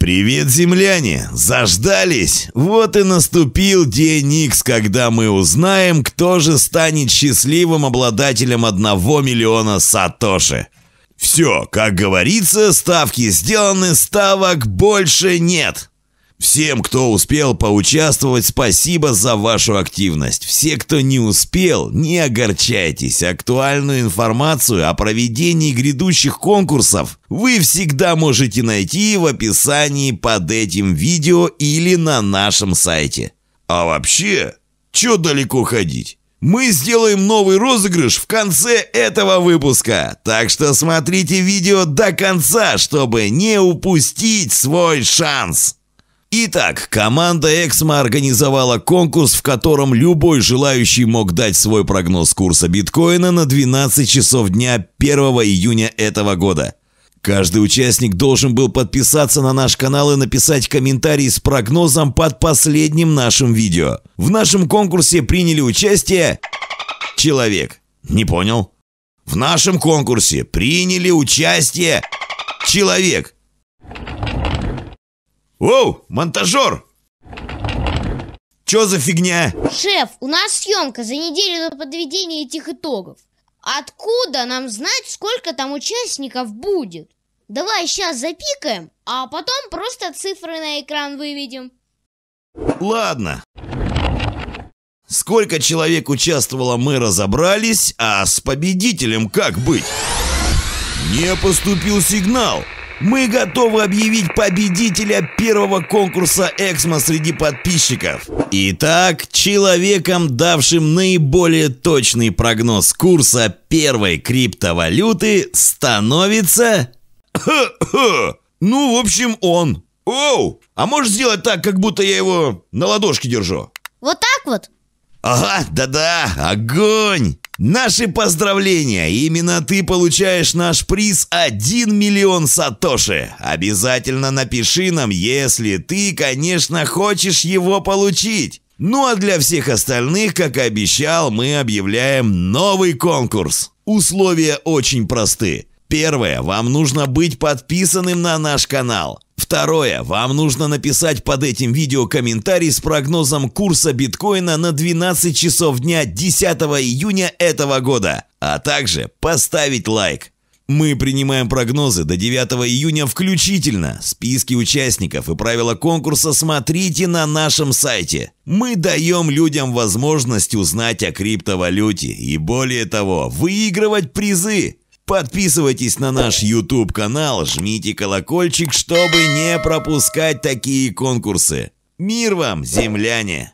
«Привет, земляне! Заждались? Вот и наступил день Икс, когда мы узнаем, кто же станет счастливым обладателем одного миллиона Сатоши!» Все, как говорится, ставки сделаны, ставок больше нет. Всем, кто успел поучаствовать, спасибо за вашу активность. Все, кто не успел, не огорчайтесь. Актуальную информацию о проведении грядущих конкурсов вы всегда можете найти в описании под этим видео или на нашем сайте. А вообще, чё далеко ходить? Мы сделаем новый розыгрыш в конце этого выпуска, так что смотрите видео до конца, чтобы не упустить свой шанс. Итак, команда Эксмо организовала конкурс, в котором любой желающий мог дать свой прогноз курса биткоина на 12 часов дня 1 июня этого года. Каждый участник должен был подписаться на наш канал и написать комментарий с прогнозом под последним нашим видео. В нашем конкурсе приняли участие... Человек. Не понял? В нашем конкурсе приняли участие... Человек. Оу, монтажер! Чё за фигня? Шеф, у нас съемка за неделю до подведения этих итогов. Откуда нам знать, сколько там участников будет? Давай сейчас запикаем, а потом просто цифры на экран выведем. Ладно. Сколько человек участвовало, мы разобрались, а с победителем как быть? Не поступил сигнал. Мы готовы объявить победителя первого конкурса «Эксмо» среди подписчиков. Итак, человеком, давшим наиболее точный прогноз курса первой криптовалюты, становится... ну, в общем, он. Оу! А можешь сделать так, как будто я его на ладошке держу? Вот так вот? Ага, да-да, огонь! Наши поздравления! Именно ты получаешь наш приз 1 миллион сатоши. Обязательно напиши нам, если ты, конечно, хочешь его получить. Ну а для всех остальных, как и обещал, мы объявляем новый конкурс. Условия очень просты. Первое, вам нужно быть подписанным на наш канал. Второе. Вам нужно написать под этим видео комментарий с прогнозом курса биткоина на 12 часов дня 10 июня этого года, а также поставить лайк. Мы принимаем прогнозы до 9 июня включительно. Списки участников и правила конкурса смотрите на нашем сайте. Мы даем людям возможность узнать о криптовалюте и более того, выигрывать призы. Подписывайтесь на наш YouTube канал, жмите колокольчик, чтобы не пропускать такие конкурсы. Мир вам, земляне!